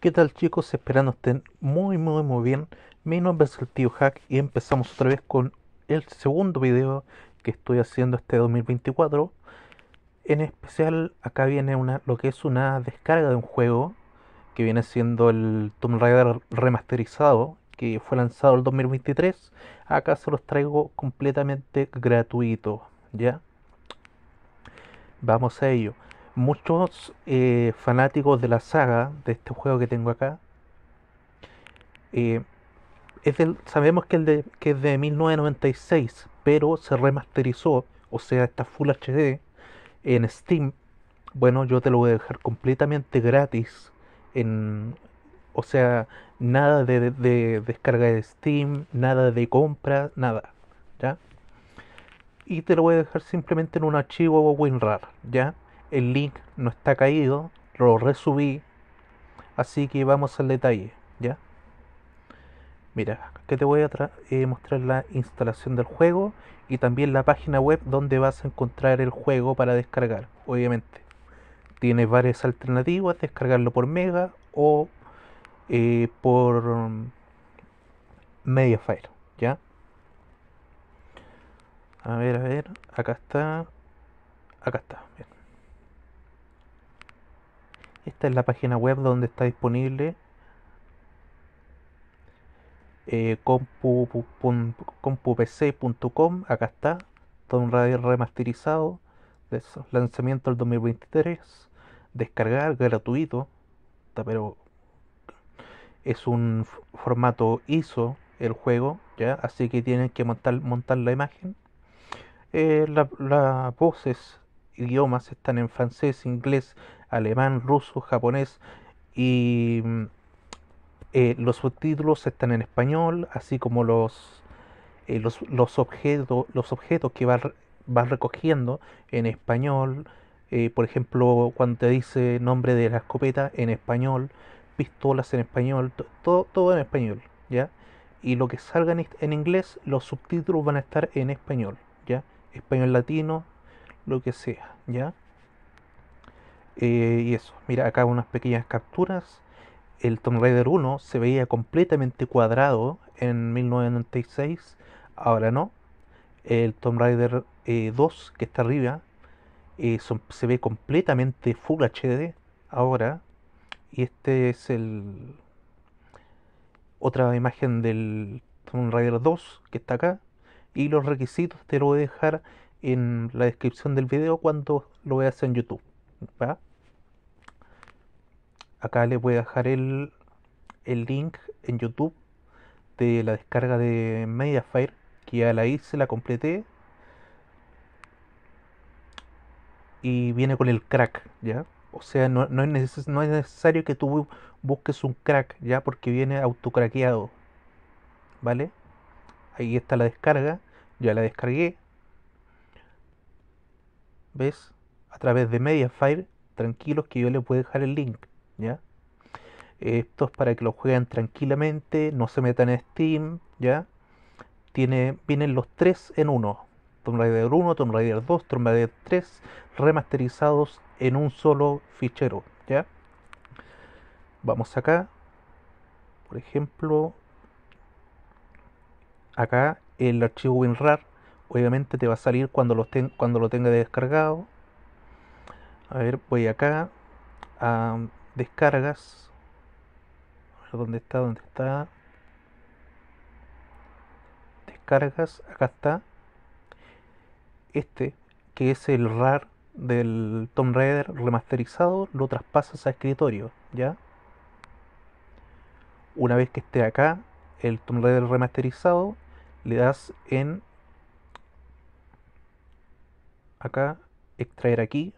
¿Qué tal chicos? Esperando estén muy muy muy bien. Mi nombre es el tío Hack y empezamos otra vez con el segundo video que estoy haciendo este 2024. En especial acá viene una lo que es una descarga de un juego que viene siendo el Tomb Raider remasterizado que fue lanzado el 2023. Acá se los traigo completamente gratuito, ¿ya? Vamos a ello muchos eh, fanáticos de la saga, de este juego que tengo acá, eh, sabemos que, el de, que es de 1996, pero se remasterizó, o sea, está Full HD en Steam. Bueno, yo te lo voy a dejar completamente gratis. o sea, nada de, de descarga de Steam, nada de compra, nada. ¿Ya? Y te lo voy a dejar simplemente en un archivo WinRAR, ¿ya? el link no está caído, lo resubí, así que vamos al detalle, ¿ya? Mira, que te voy a eh, mostrar la instalación del juego y también la página web donde vas a encontrar el juego para descargar, obviamente. Tienes varias alternativas, descargarlo por Mega o eh, por Mediafire, ¿ya? A ver, a ver, acá está, acá está, esta es la página web donde está disponible eh, compupc.com. Acá está, todo un radio remasterizado. De lanzamiento del 2023. Descargar gratuito. pero es un formato ISO el juego, ¿ya? así que tienen que montar, la imagen. Eh, Las voces, idiomas están en francés, inglés, alemán, ruso, japonés y mm, eh, los subtítulos están en español, así como los, eh, los, objetos, los objetos que vas va recogiendo en español. Eh, por ejemplo, cuando te dice nombre de la escopeta en español, pistolas en español, todo, todo en español, ¿ya? Y lo que salga en, en inglés, los subtítulos van a estar en español, ¿ya? Español latino, lo que sea, ¿ya? Eh, y eso, mira acá unas pequeñas capturas. El Tomb Raider 1 se veía completamente cuadrado en 1996, ahora no. El Tomb Raider 2 eh, que está arriba eh, se ve completamente Full HD ahora. Y este es el otra imagen del Tomb Raider 2 que está acá. Y los requisitos te lo voy a dejar en la descripción del video cuando lo veas en YouTube. ¿va? Acá les voy a dejar el, link en YouTube de la descarga de Mediafire, que ya la hice, la completé. Y viene con el crack, ¿ya? O sea, no, es, no es, necesario que tú busques un crack, ¿ya? Porque viene autocraqueado, ¿vale? Ahí está la descarga, ya la descargué. ¿Ves? A través de Mediafire, tranquilos que yo les voy a dejar el link. ¿ya? Esto es para que lo jueguen tranquilamente, no se metan en Steam, ¿ya? Tiene, vienen los tres en uno. Tomb Raider 1, Tomb Raider 2, Tomb Raider 3 remasterizados en un solo fichero, ¿ya? Vamos acá. Por ejemplo, acá el archivo WinRAR obviamente te va a salir cuando lo, ten, cuando lo tenga descargado. A ver, voy acá descargas. A dónde está, dónde está. Descargas, acá está. Este, que es el RAR del Tomb Raider remasterizado, lo traspasas a escritorio, ¿ya? Una vez que esté acá, el Tomb Raider remasterizado, le das en acá, extraer aquí,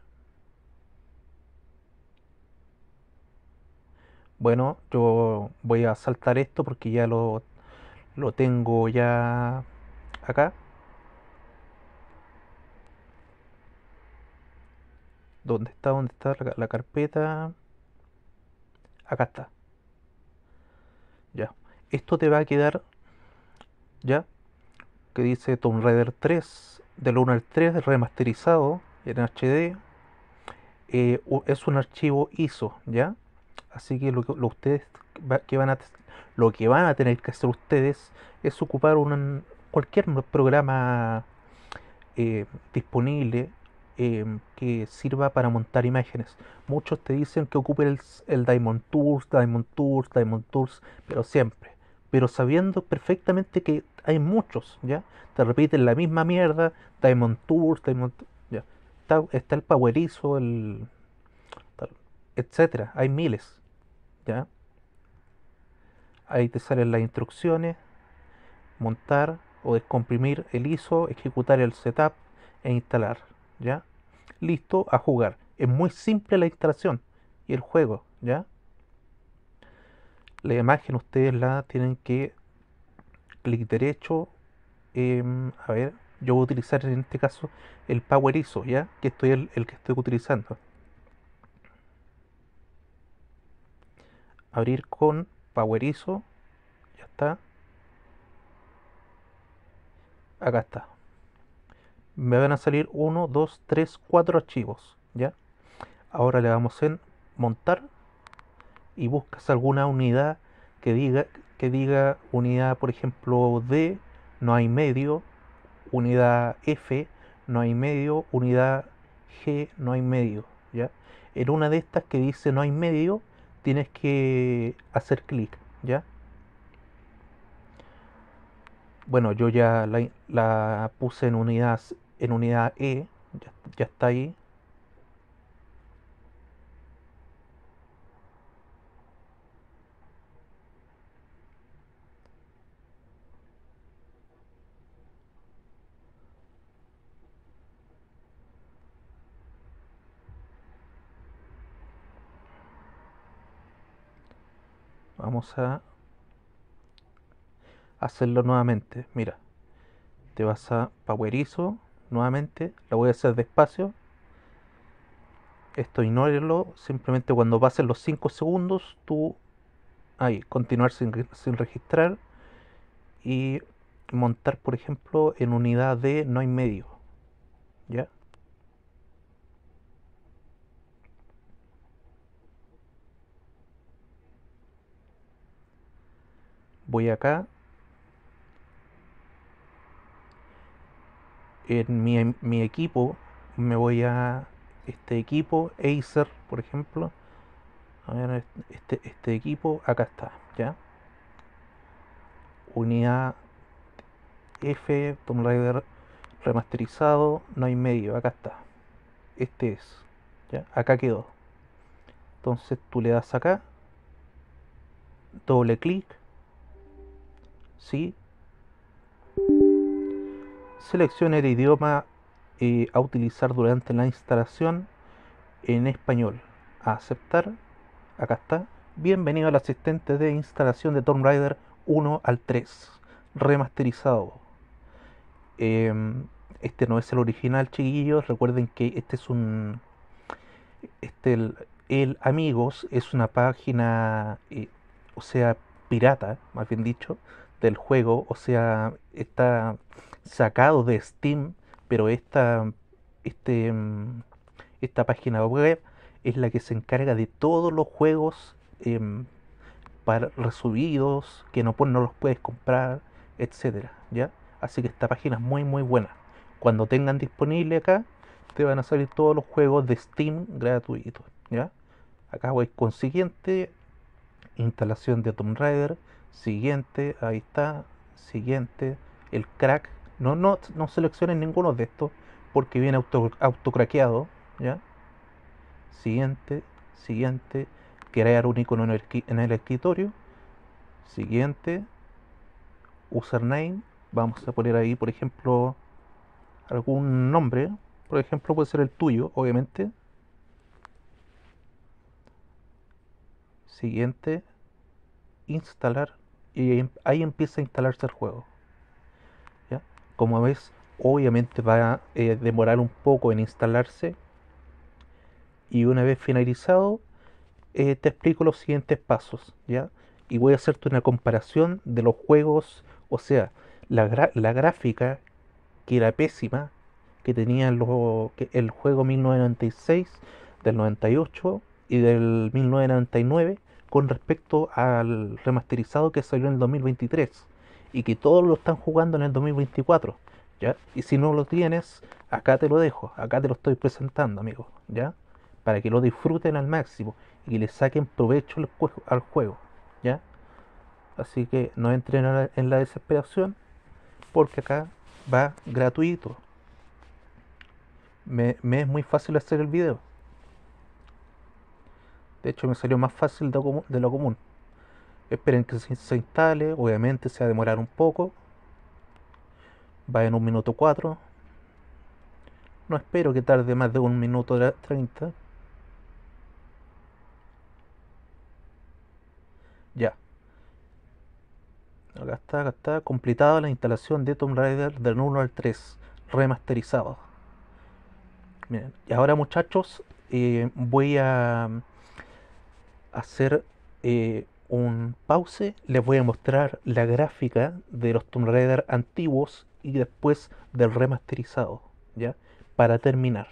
bueno, yo voy a saltar esto porque ya lo, tengo ya acá. ¿Dónde está? ¿Dónde está la, carpeta? Acá está. Ya. Esto te va a quedar, ya, que dice Tomb Raider 3, del 1 al 3, remasterizado en HD. Eh, es un archivo ISO, ¿ya? Así que lo que, ustedes que van a, lo que van a tener que hacer ustedes es ocupar un, cualquier programa eh, disponible em, que sirva para montar imágenes. Muchos te dicen que ocupen el, Diamond Tools, Diamond Tools, Diamond Tools, pero siempre. Pero sabiendo perfectamente que hay muchos, ¿ya? Te repiten la misma mierda, Diamond Tools, Diamond ¿ya? Está, el Powerizo, el... etcétera, hay miles. Ahí te salen las instrucciones, montar o descomprimir el ISO, ejecutar el setup e instalar, ¿ya? Listo a jugar. Es muy simple la instalación y el juego, ¿ya? La imagen ustedes la tienen que clic derecho, em, a ver, yo voy a utilizar en este caso el Power ISO, ¿ya? Que estoy el que estoy utilizando. abrir con powerizo ya está acá está me van a salir 1, 2, 3, 4 archivos ya ahora le vamos en montar y buscas alguna unidad que diga que diga unidad por ejemplo D no hay medio unidad F no hay medio unidad G no hay medio ya en una de estas que dice no hay medio tienes que hacer clic, ¿ya? Bueno, yo ya la, puse en unidad, en unidad E, ya, ya está ahí. Vamos a hacerlo nuevamente. Mira, te vas a powerizo nuevamente. La voy a hacer despacio. Esto ignórelo Simplemente cuando pasen los 5 segundos, tú ahí, continuar sin, sin registrar y montar, por ejemplo, en unidad de no hay medio. ¿Ya? voy acá en mi, equipo me voy a este equipo Acer por ejemplo a ver este, este, equipo acá está ya unidad F Tomb Raider remasterizado no hay medio acá está este es ya acá quedó entonces tú le das acá doble clic ¿sí? Seleccione el idioma eh, a utilizar durante la instalación en español. A aceptar. Acá está. Bienvenido al asistente de instalación de Tomb Raider 1 al 3. Remasterizado. Em, este no es el original, chiquillos. Recuerden que este es un. Este, el, Amigos es una página, eh, o sea, pirata, más bien dicho, del juego, o sea, está sacado de Steam, pero esta, este, mm, esta página web es la que se encarga de todos los juegos em, para resubidos, que no, no los puedes comprar, etcétera, ¿ya? Así que esta página es muy muy buena. Cuando tengan disponible acá, te van a salir todos los juegos de Steam gratuitos, ¿ya? Acá voy consiguiente, instalación de Tomb Raider, siguiente, ahí está, siguiente, el crack. No, no, no seleccionen ninguno de estos porque viene auto, autocraqueado, ¿ya? Siguiente, siguiente, crear un icono en el escritorio. Siguiente, username. Vamos a poner ahí, por ejemplo, algún nombre. Por ejemplo, puede ser el tuyo, obviamente. Siguiente, instalar y em, ahí empieza a instalarse el juego. ¿ya? Como ves, obviamente va a eh, demorar un poco en instalarse y una vez finalizado eh, te explico los siguientes pasos, ¿ya? Y voy a hacerte una comparación de los juegos, o sea, la, gráfica que era pésima, que tenía que el juego 1996, del 98 y del 1999, con respecto al remasterizado que salió en el 2023 y que todos lo están jugando en el 2024. ¿ya? Y si no lo tienes, acá te lo dejo, acá te lo estoy presentando, amigos, ¿ya? Para que lo disfruten al máximo y le saquen provecho al juego, ¿ya? Así que no entren en la, desesperación porque acá va gratuito. Me, me es muy fácil hacer el video. De hecho, me salió más fácil de lo común. Esperen que se instale, obviamente se va a demorar un poco. Va en un minuto 4. No espero que tarde más de un minuto 30. Ya. Acá está, acá está. Completada la instalación de Tomb Raider del 1 al 3. Remasterizado. Miren, y ahora muchachos, eh, voy a hacer eh, un pause, les voy a mostrar la gráfica de los Tomb Raider antiguos y después del remasterizado, ¿ya? Para terminar.